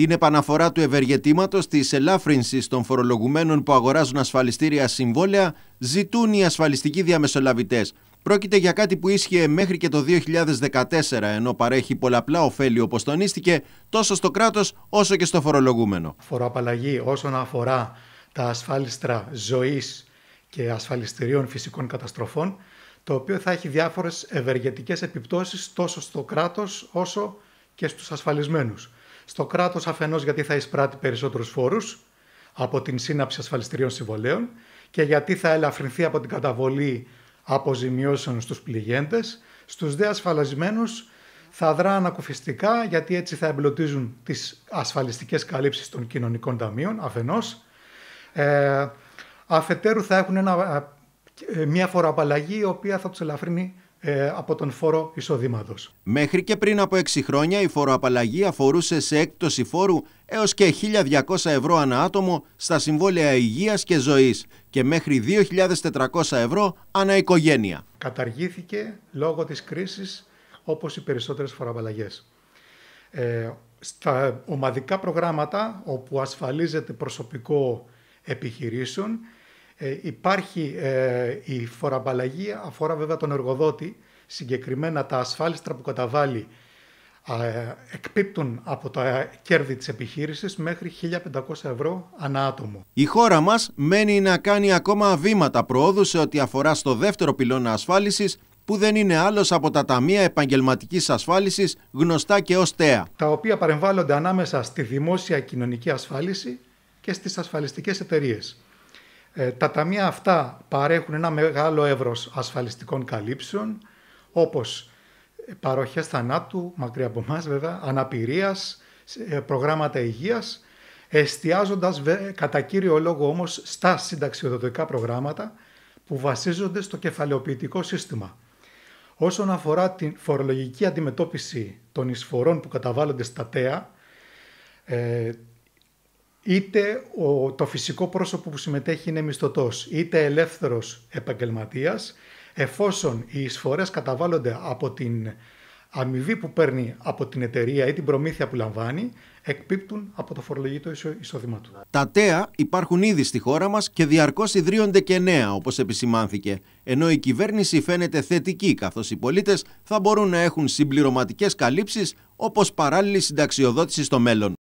την επαναφορά του ευεργετήματος της ελάφρυνσης των φορολογουμένων που αγοράζουν ασφαλιστήρια συμβόλαια ζητούν οι ασφαλιστικοί διαμεσολαβητές. Πρόκειται για κάτι που ίσχυε μέχρι και το 2014 ενώ παρέχει πολλαπλά ωφέλη όπως τονίστηκε τόσο στο κράτος όσο και στο φορολογούμενο. Φοροαπαλλαγή όσον αφορά τα ασφάλιστρα ζωής και ασφαλιστηρίων φυσικών καταστροφών το οποίο θα έχει διάφορες ευεργετικές επιπτώσεις τόσο στο κράτος όσο και στους ασφαλισμένους στο κράτος αφενός γιατί θα εισπράττει περισσότερους φόρους από την σύναψη ασφαλιστηρίων συμβολέων και γιατί θα ελαφρυνθεί από την καταβολή αποζημιώσεων στους πληγέντες, στους δε ασφαλισμένου, θα δρά ανακουφιστικά γιατί έτσι θα εμπλουτίζουν τις ασφαλιστικές καλύψεις των κοινωνικών ταμείων αφενός. Ε, αφετέρου θα έχουν ένα, ε, μια φοροαπαλλαγή η οποία θα τους ελαφρύνει ε, από τον φόρο εισοδήματος. Μέχρι και πριν από 6 χρόνια η φοροαπαλλαγή αφορούσε σε έκπτωση φόρου έως και 1.200 ευρώ ανά άτομο στα συμβόλαια υγείας και ζωής και μέχρι 2.400 ευρώ ανά οικογένεια. Καταργήθηκε λόγω της κρίσης όπως οι περισσότερες φοροαπαλλαγές. Ε, στα ομαδικά προγράμματα όπου ασφαλίζεται προσωπικό επιχειρήσεων ε, υπάρχει ε, η φοραπαλλαγή αφορά βέβαια τον εργοδότη, συγκεκριμένα τα ασφάλιστρα που καταβάλει ε, εκπίπτουν από τα κέρδη της επιχείρησης μέχρι 1.500 ευρώ ανά άτομο. Η χώρα μας μένει να κάνει ακόμα βήματα προόδου σε ό,τι αφορά στο δεύτερο πυλώνα ασφάλισης που δεν είναι άλλος από τα Ταμεία Επαγγελματικής Ασφάλισης γνωστά και ως ΤΕΑ. Τα οποία παρεμβάλλονται ανάμεσα στη δημόσια κοινωνική ασφάλιση και στις ασφαλιστικές εταιρείες. Ε, τα ταμεία αυτά παρέχουν ένα μεγάλο εύρος ασφαλιστικών καλύψεων, όπως ε, παροχές θανάτου, μακριά από εμάς βέβαια, αναπηρίας, ε, προγράμματα υγείας, εστιάζοντας κατά κύριο λόγο όμως στα συνταξιοδοτικά προγράμματα που βασίζονται στο κεφαλαιοποιητικό σύστημα. Όσον αφορά την φορολογική αντιμετώπιση των εισφορών που καταβάλλονται στα ΤΕΑ, είτε ο, το φυσικό πρόσωπο που συμμετέχει είναι μισθωτός, είτε ελεύθερος επαγγελματίας, εφόσον οι εισφορές καταβάλλονται από την αμοιβή που παίρνει από την εταιρεία ή την προμήθεια που λαμβάνει, εκπίπτουν από το φορολογικό εισόδημά του. Τα ΤΕΑ υπάρχουν ήδη στη χώρα μας και διαρκώς ιδρύονται και νέα, όπως επισημάνθηκε, ενώ η κυβέρνηση φαίνεται θετική, καθώς οι πολίτες θα μπορούν να έχουν συμπληρωματικές καλύψεις, όπως παράλληλη συνταξιοδότηση στο μέλλον.